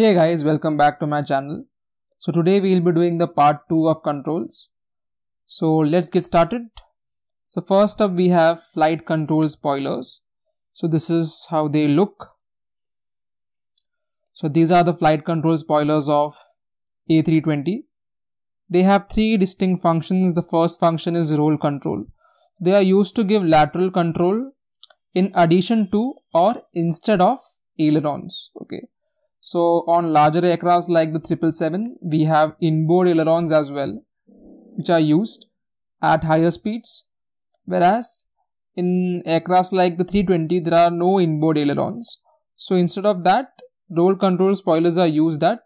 Hey guys, welcome back to my channel. So today we will be doing the part 2 of controls. So let's get started. So first up we have flight control spoilers. So this is how they look. So these are the flight control spoilers of A320. They have three distinct functions. The first function is roll control. They are used to give lateral control in addition to or instead of ailerons. Okay. So on larger aircrafts like the 777, we have inboard ailerons as well, which are used at higher speeds. Whereas in aircrafts like the 320, there are no inboard ailerons. So instead of that, roll control spoilers are used at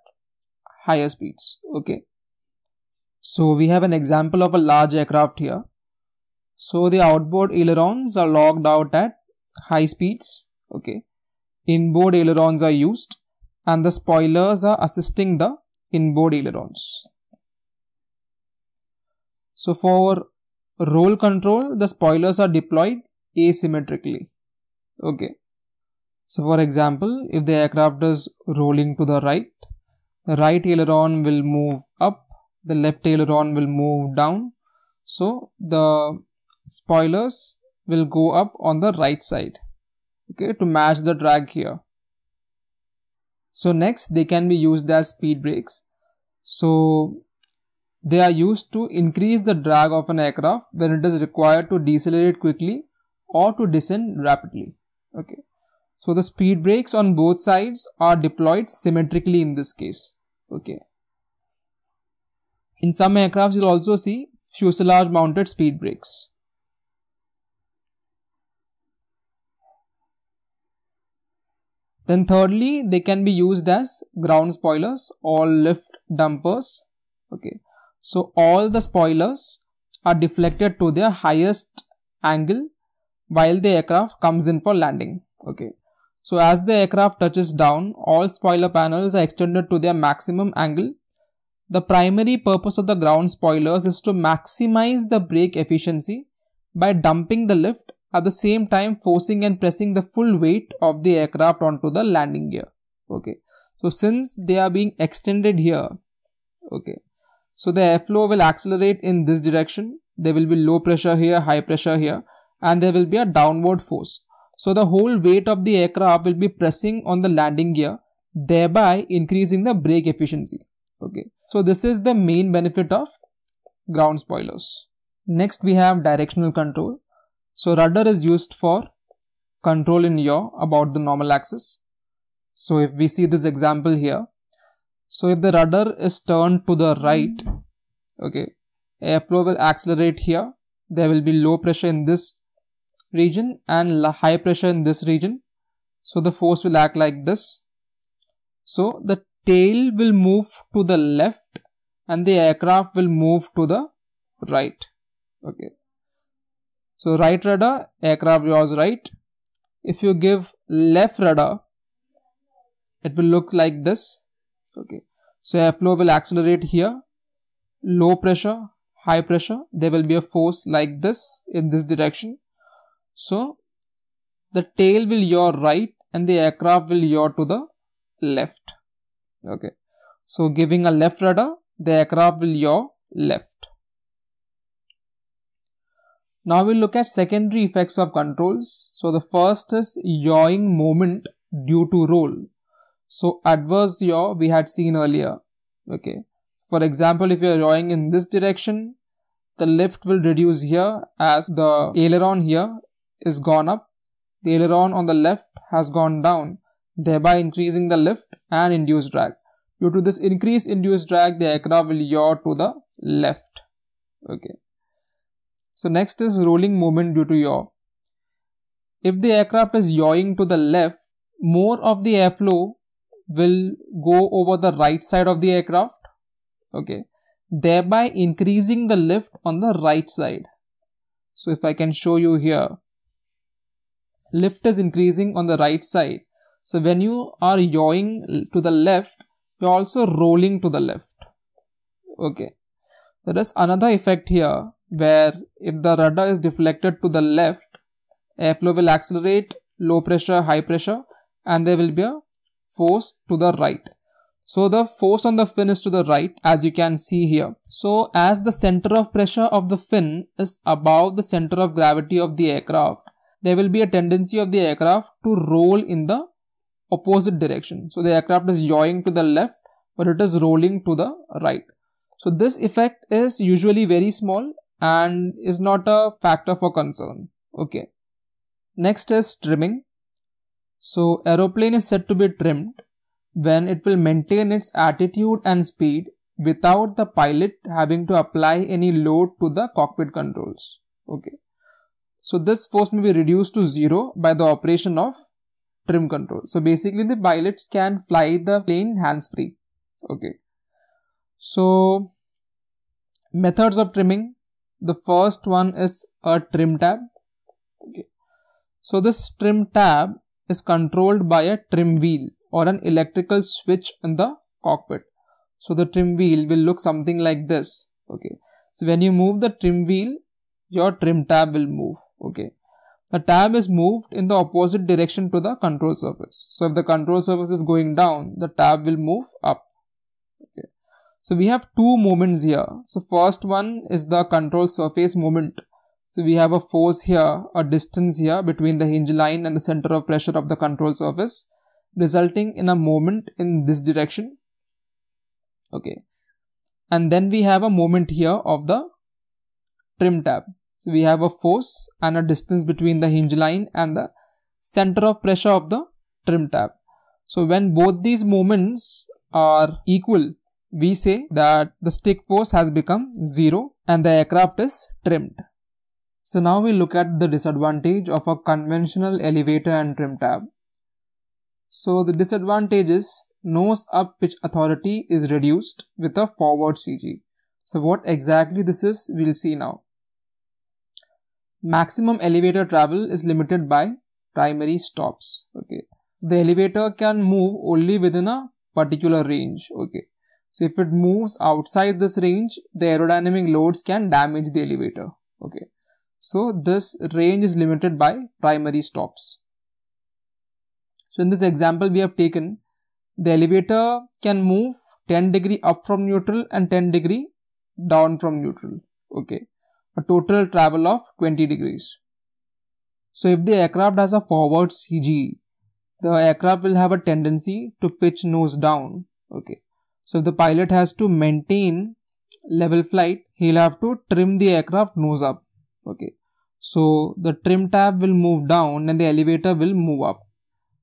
higher speeds. Okay. So we have an example of a large aircraft here. So the outboard ailerons are locked out at high speeds. Okay. Inboard ailerons are used and the spoilers are assisting the inboard ailerons. So for roll control, the spoilers are deployed asymmetrically. Okay. So for example, if the aircraft is rolling to the right, the right aileron will move up, the left aileron will move down. So the spoilers will go up on the right side okay to match the drag here so next they can be used as speed brakes. So they are used to increase the drag of an aircraft when it is required to decelerate quickly or to descend rapidly. Okay. So the speed brakes on both sides are deployed symmetrically in this case. Okay. In some aircrafts you'll also see fuselage mounted speed brakes. Then thirdly, they can be used as ground spoilers or lift dumpers. Okay. So all the spoilers are deflected to their highest angle while the aircraft comes in for landing. Okay. So as the aircraft touches down, all spoiler panels are extended to their maximum angle. The primary purpose of the ground spoilers is to maximize the brake efficiency by dumping the lift at the same time forcing and pressing the full weight of the aircraft onto the landing gear. Okay. So since they are being extended here, okay, so the airflow will accelerate in this direction. There will be low pressure here, high pressure here, and there will be a downward force. So the whole weight of the aircraft will be pressing on the landing gear, thereby increasing the brake efficiency. Okay. So this is the main benefit of ground spoilers. Next we have directional control. So rudder is used for control in yaw about the normal axis. So if we see this example here, so if the rudder is turned to the right, okay, airflow will accelerate here. There will be low pressure in this region and high pressure in this region. So the force will act like this. So the tail will move to the left and the aircraft will move to the right. Okay. So right rudder, aircraft yaws right. If you give left rudder, it will look like this. Okay. So airflow will accelerate here. Low pressure, high pressure, there will be a force like this in this direction. So the tail will yaw right and the aircraft will yaw to the left. Okay. So giving a left rudder, the aircraft will yaw left. Now we'll look at secondary effects of controls. So the first is yawing moment due to roll. So adverse yaw we had seen earlier. Okay. For example, if you're yawing in this direction, the lift will reduce here as the aileron here is gone up. The aileron on the left has gone down, thereby increasing the lift and induced drag. Due to this increase induced drag, the aircraft will yaw to the left. Okay. So next is rolling moment due to yaw. If the aircraft is yawing to the left, more of the airflow will go over the right side of the aircraft, okay, thereby increasing the lift on the right side. So if I can show you here, lift is increasing on the right side. So when you are yawing to the left, you're also rolling to the left. Okay. There is another effect here where if the rudder is deflected to the left, airflow will accelerate, low pressure, high pressure, and there will be a force to the right. So the force on the fin is to the right as you can see here. So as the center of pressure of the fin is above the center of gravity of the aircraft, there will be a tendency of the aircraft to roll in the opposite direction. So the aircraft is yawing to the left but it is rolling to the right. So this effect is usually very small and is not a factor for concern. Okay. Next is trimming. So aeroplane is said to be trimmed when it will maintain its attitude and speed without the pilot having to apply any load to the cockpit controls. Okay. So this force may be reduced to zero by the operation of trim control. So basically the pilots can fly the plane hands free. Okay. So methods of trimming the first one is a trim tab. Okay. So this trim tab is controlled by a trim wheel or an electrical switch in the cockpit. So the trim wheel will look something like this. Okay. So when you move the trim wheel, your trim tab will move. Okay. The tab is moved in the opposite direction to the control surface. So if the control surface is going down, the tab will move up. So we have two moments here. So first one is the control surface moment. So we have a force here, a distance here between the hinge line and the center of pressure of the control surface resulting in a moment in this direction. Okay. And then we have a moment here of the trim tab. So we have a force and a distance between the hinge line and the center of pressure of the trim tab. So when both these moments are equal, we say that the stick force has become 0 and the aircraft is trimmed. So now we look at the disadvantage of a conventional elevator and trim tab. So the disadvantage is nose up pitch authority is reduced with a forward CG. So what exactly this is we'll see now. Maximum elevator travel is limited by primary stops. Okay. The elevator can move only within a particular range. Okay. So if it moves outside this range, the aerodynamic loads can damage the elevator. Okay. So this range is limited by primary stops. So in this example we have taken the elevator can move 10 degree up from neutral and 10 degree down from neutral. Okay. A total travel of 20 degrees. So if the aircraft has a forward CG, the aircraft will have a tendency to pitch nose down. Okay. So if the pilot has to maintain level flight, he'll have to trim the aircraft nose up. Okay. So the trim tab will move down and the elevator will move up.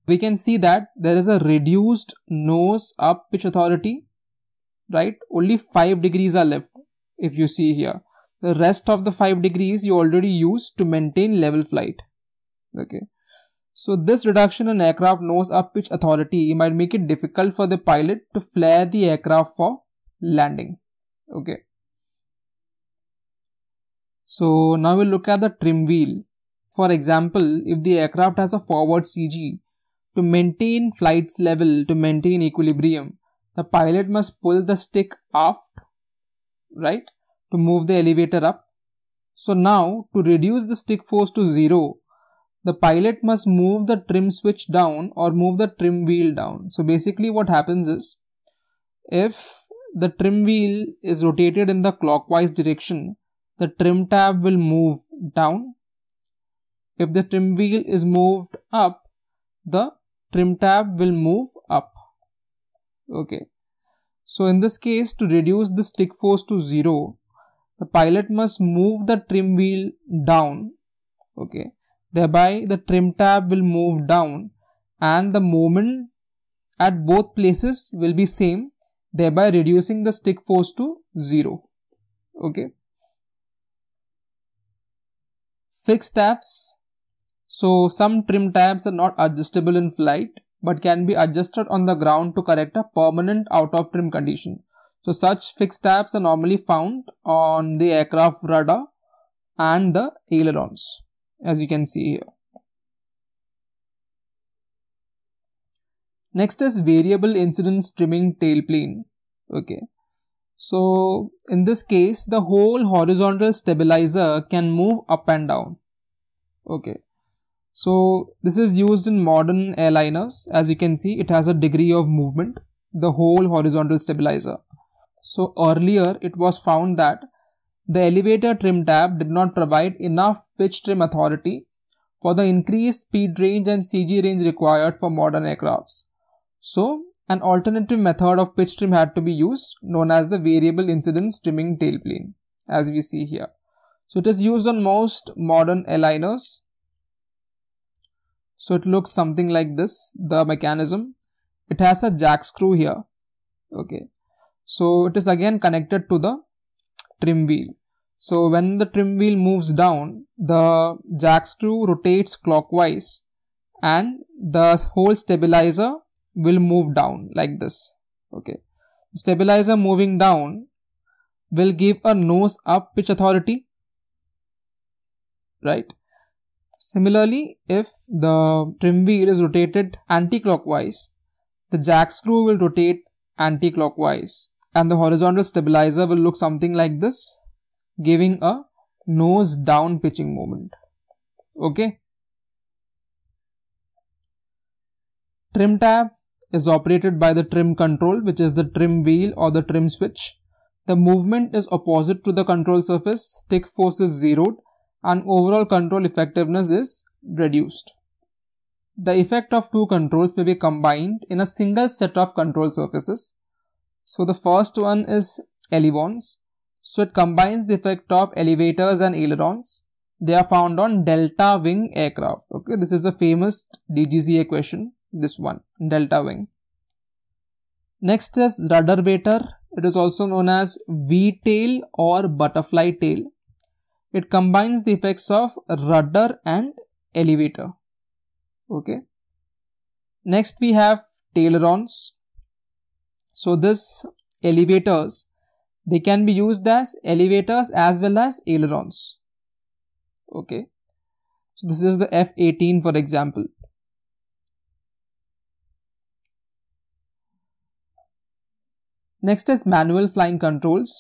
We can see that there is a reduced nose up pitch authority, right? Only 5 degrees are left if you see here. The rest of the 5 degrees you already used to maintain level flight. Okay. So this reduction in aircraft nose up pitch authority might make it difficult for the pilot to flare the aircraft for landing. Okay. So now we'll look at the trim wheel. For example, if the aircraft has a forward CG, to maintain flight's level, to maintain equilibrium, the pilot must pull the stick aft, right, to move the elevator up. So now, to reduce the stick force to zero, the pilot must move the trim switch down or move the trim wheel down. So basically what happens is if the trim wheel is rotated in the clockwise direction, the trim tab will move down. If the trim wheel is moved up, the trim tab will move up. Okay. So in this case, to reduce the stick force to zero, the pilot must move the trim wheel down. Okay Thereby, the trim tab will move down and the moment at both places will be same, thereby reducing the stick force to 0. Okay. Fixed tabs. So some trim tabs are not adjustable in flight but can be adjusted on the ground to correct a permanent out of trim condition. So such fixed tabs are normally found on the aircraft rudder and the ailerons as you can see here. Next is variable incidence trimming tailplane. Okay. So in this case, the whole horizontal stabilizer can move up and down. Okay. So this is used in modern airliners. As you can see, it has a degree of movement, the whole horizontal stabilizer. So earlier it was found that the elevator trim tab did not provide enough pitch trim authority for the increased speed range and CG range required for modern aircrafts. So, an alternative method of pitch trim had to be used, known as the variable incidence trimming tailplane, as we see here. So, it is used on most modern airliners. So, it looks something like this, the mechanism. It has a jack screw here. Okay. So, it is again connected to the trim wheel. So when the trim wheel moves down, the jack screw rotates clockwise and the whole stabilizer will move down like this. Okay. Stabilizer moving down will give a nose up pitch authority. Right. Similarly, if the trim wheel is rotated anti-clockwise, the jack screw will rotate anti-clockwise and the horizontal stabilizer will look something like this giving a nose down pitching moment. Okay. Trim tab is operated by the trim control which is the trim wheel or the trim switch. The movement is opposite to the control surface, stick force is zeroed and overall control effectiveness is reduced. The effect of two controls may be combined in a single set of control surfaces so the first one is elevons. So it combines the effect of elevators and ailerons. They are found on delta wing aircraft. Okay, this is a famous DGCA equation. This one, delta wing. Next is rudder waiter. It is also known as V-tail or butterfly tail. It combines the effects of rudder and elevator. Okay. Next we have ailerons. So this elevators, they can be used as elevators as well as ailerons. Okay. So this is the F-18 for example. Next is manual flying controls.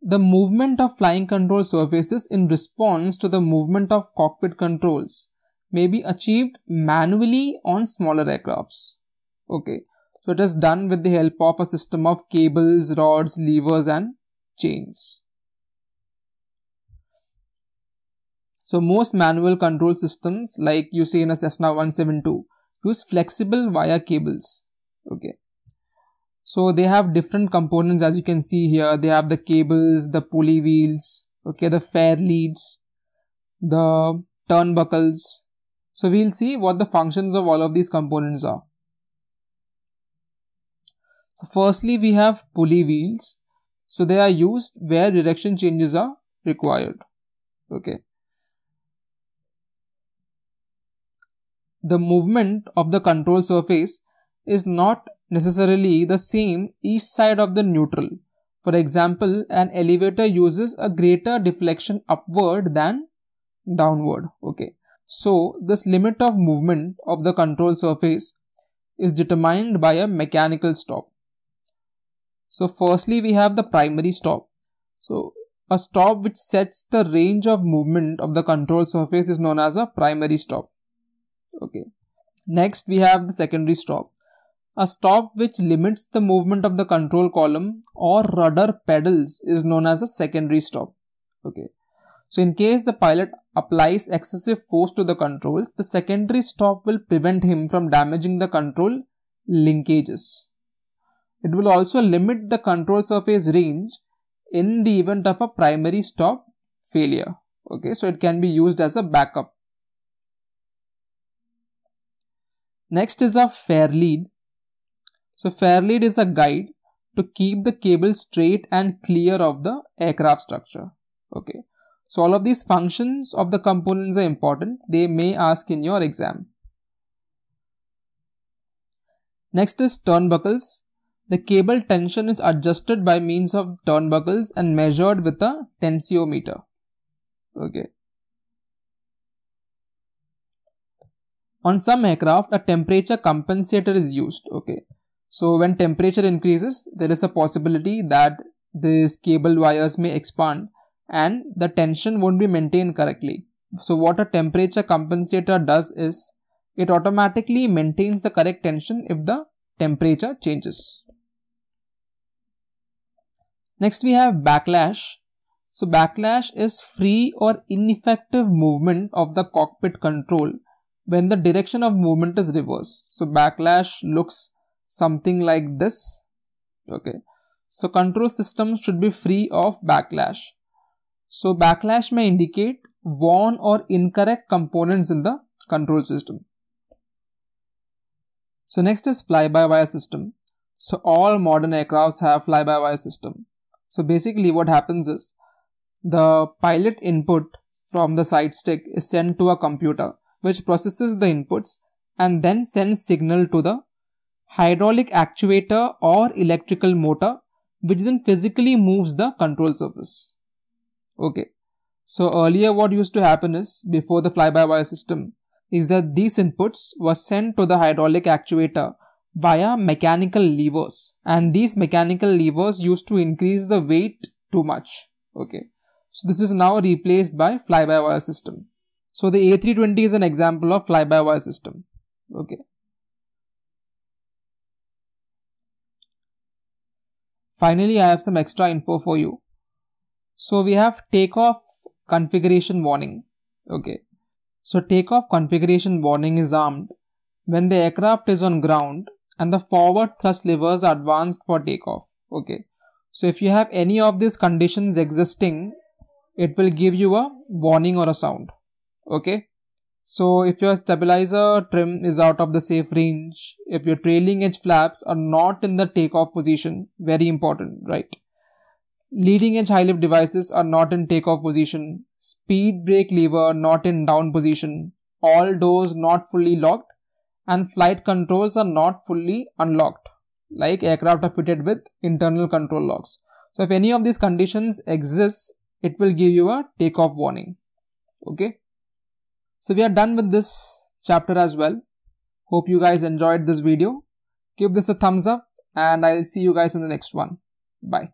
The movement of flying control surfaces in response to the movement of cockpit controls may be achieved manually on smaller aircrafts. Okay, so it is done with the help of a system of cables, rods, levers and chains. So most manual control systems like you see in a Cessna 172 use flexible wire cables. Okay. So they have different components as you can see here. They have the cables, the pulley wheels, okay, the fair leads, the turnbuckles. So we'll see what the functions of all of these components are. So firstly, we have pulley wheels. So they are used where direction changes are required. Okay. The movement of the control surface is not necessarily the same each side of the neutral. For example, an elevator uses a greater deflection upward than downward. Okay. So this limit of movement of the control surface is determined by a mechanical stop. So firstly, we have the primary stop. So a stop which sets the range of movement of the control surface is known as a primary stop. Okay. Next, we have the secondary stop. A stop which limits the movement of the control column or rudder pedals is known as a secondary stop. Okay. So in case the pilot applies excessive force to the controls, the secondary stop will prevent him from damaging the control linkages. It will also limit the control surface range in the event of a primary stop failure. Okay, so it can be used as a backup. Next is a fair lead. So fair lead is a guide to keep the cable straight and clear of the aircraft structure. Okay. So all of these functions of the components are important. They may ask in your exam. Next is turnbuckles. The cable tension is adjusted by means of turnbuckles and measured with a tensiometer. Okay. On some aircraft, a temperature compensator is used. Okay. So when temperature increases, there is a possibility that these cable wires may expand and the tension won't be maintained correctly. So what a temperature compensator does is it automatically maintains the correct tension if the temperature changes. Next we have backlash. So backlash is free or ineffective movement of the cockpit control when the direction of movement is reversed. So backlash looks something like this. Okay. So control systems should be free of backlash. So backlash may indicate worn or incorrect components in the control system. So next is fly-by-wire system. So all modern aircrafts have fly-by-wire system. So basically what happens is the pilot input from the side stick is sent to a computer which processes the inputs and then sends signal to the hydraulic actuator or electrical motor which then physically moves the control surface. Okay. So earlier what used to happen is before the fly-by-wire system is that these inputs were sent to the hydraulic actuator via mechanical levers and these mechanical levers used to increase the weight too much. Okay. So this is now replaced by fly-by-wire system. So the A320 is an example of fly-by-wire system. Okay. Finally, I have some extra info for you. So we have takeoff configuration warning. Okay. So takeoff configuration warning is armed when the aircraft is on ground and the forward thrust levers are advanced for takeoff. Okay. So if you have any of these conditions existing, it will give you a warning or a sound. Okay. So if your stabilizer trim is out of the safe range, if your trailing edge flaps are not in the takeoff position, very important, right? Leading edge high lift devices are not in takeoff position, speed brake lever not in down position, all doors not fully locked, and flight controls are not fully unlocked like aircraft are fitted with internal control locks. So if any of these conditions exists, it will give you a takeoff warning. Okay. So we are done with this chapter as well. Hope you guys enjoyed this video. Give this a thumbs up and I'll see you guys in the next one. Bye.